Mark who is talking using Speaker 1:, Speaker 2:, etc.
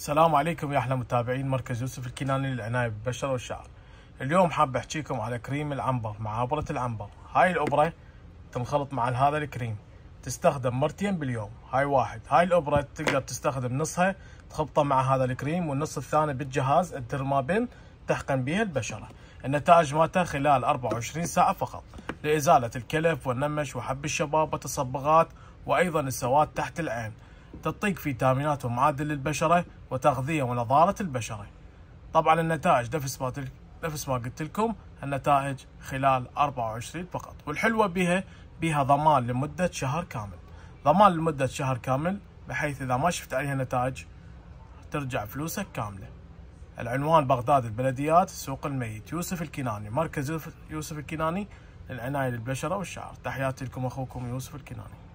Speaker 1: السلام عليكم يا احلى متابعين مركز يوسف الكناني للعنايه بالبشره والشعر. اليوم حاب احكيكم على كريم العنبر مع ابره العنبر، هاي الابره تنخلط مع هذا الكريم تستخدم مرتين باليوم، هاي واحد، هاي الابره تقدر تستخدم نصها تخلطه مع هذا الكريم والنص الثاني بالجهاز الدرمابين تحقن بها البشره. النتائج مالتها خلال 24 ساعه فقط لازاله الكلف والنمش وحب الشباب والتصبغات وايضا السواد تحت العين. تطيق فيتامينات ومعادل للبشره وتغذيه ونضاره البشره. طبعا النتائج نفس ما نفس ما قلت لكم النتائج خلال 24 فقط والحلوه بها بها ضمان لمده شهر كامل. ضمان لمده شهر كامل بحيث اذا ما شفت عليها نتائج ترجع فلوسك كامله. العنوان بغداد البلديات سوق الميت يوسف الكناني مركز يوسف الكناني للعنايه للبشره والشعر. تحياتي لكم اخوكم يوسف الكناني.